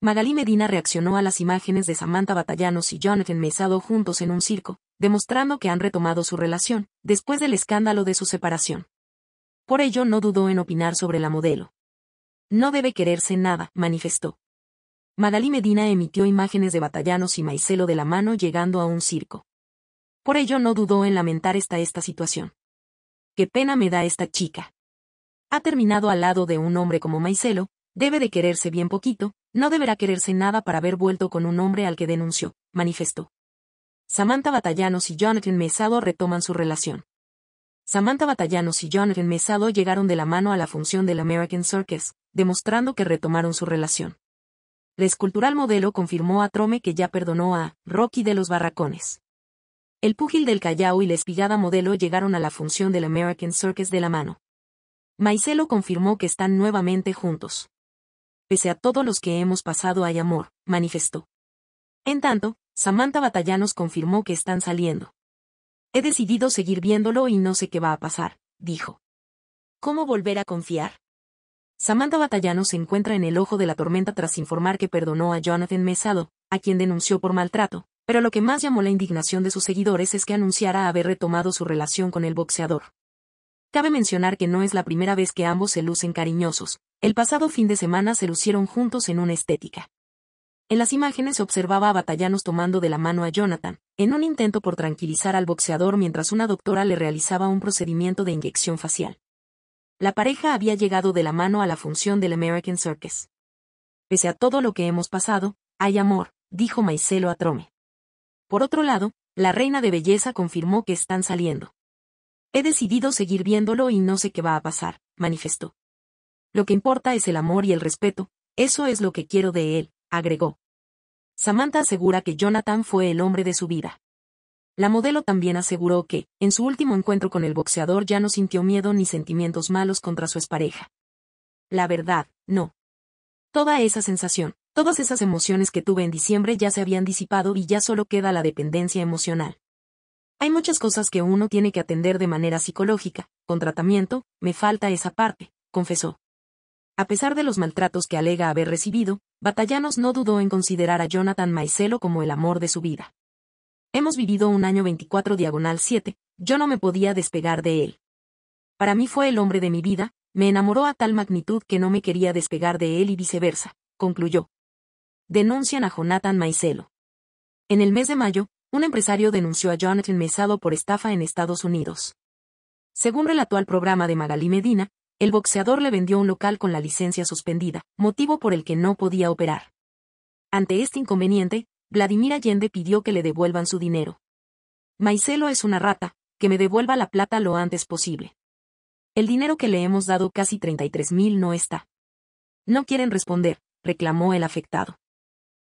Magalí Medina reaccionó a las imágenes de Samantha Batallanos y Jonathan Mesado juntos en un circo, demostrando que han retomado su relación, después del escándalo de su separación. Por ello no dudó en opinar sobre la modelo. No debe quererse nada, manifestó. Magalí Medina emitió imágenes de Batallanos y Maicelo de la mano llegando a un circo. Por ello no dudó en lamentar esta esta situación. Qué pena me da esta chica. Ha terminado al lado de un hombre como Maicelo, debe de quererse bien poquito, no deberá quererse nada para haber vuelto con un hombre al que denunció, manifestó. Samantha Batallanos y Jonathan Mesado retoman su relación. Samantha Batallanos y Jonathan Mesado llegaron de la mano a la función del American Circus, demostrando que retomaron su relación. La escultural modelo confirmó a Trome que ya perdonó a Rocky de los Barracones. El púgil del Callao y la espigada modelo llegaron a la función del American Circus de la mano. Maicelo confirmó que están nuevamente juntos pese a todos los que hemos pasado hay amor, manifestó. En tanto, Samantha Batallanos confirmó que están saliendo. He decidido seguir viéndolo y no sé qué va a pasar, dijo. ¿Cómo volver a confiar? Samantha Batallanos se encuentra en el ojo de la tormenta tras informar que perdonó a Jonathan Mesado, a quien denunció por maltrato, pero lo que más llamó la indignación de sus seguidores es que anunciara haber retomado su relación con el boxeador. Cabe mencionar que no es la primera vez que ambos se lucen cariñosos, el pasado fin de semana se lucieron juntos en una estética. En las imágenes se observaba a Batallanos tomando de la mano a Jonathan, en un intento por tranquilizar al boxeador mientras una doctora le realizaba un procedimiento de inyección facial. La pareja había llegado de la mano a la función del American Circus. Pese a todo lo que hemos pasado, hay amor, dijo Maicelo a Trome. Por otro lado, la reina de belleza confirmó que están saliendo. He decidido seguir viéndolo y no sé qué va a pasar, manifestó. Lo que importa es el amor y el respeto, eso es lo que quiero de él, agregó. Samantha asegura que Jonathan fue el hombre de su vida. La modelo también aseguró que, en su último encuentro con el boxeador ya no sintió miedo ni sentimientos malos contra su expareja. La verdad, no. Toda esa sensación, todas esas emociones que tuve en diciembre ya se habían disipado y ya solo queda la dependencia emocional. Hay muchas cosas que uno tiene que atender de manera psicológica, con tratamiento, me falta esa parte, confesó. A pesar de los maltratos que alega haber recibido, Batallanos no dudó en considerar a Jonathan Maicelo como el amor de su vida. Hemos vivido un año 24 diagonal 7, yo no me podía despegar de él. Para mí fue el hombre de mi vida, me enamoró a tal magnitud que no me quería despegar de él y viceversa, concluyó. Denuncian a Jonathan Maicelo. En el mes de mayo, un empresario denunció a Jonathan Mesado por estafa en Estados Unidos. Según relató al programa de Magali Medina, el boxeador le vendió un local con la licencia suspendida, motivo por el que no podía operar. Ante este inconveniente, Vladimir Allende pidió que le devuelvan su dinero. Maicelo es una rata, que me devuelva la plata lo antes posible. El dinero que le hemos dado casi 33 mil no está. No quieren responder, reclamó el afectado.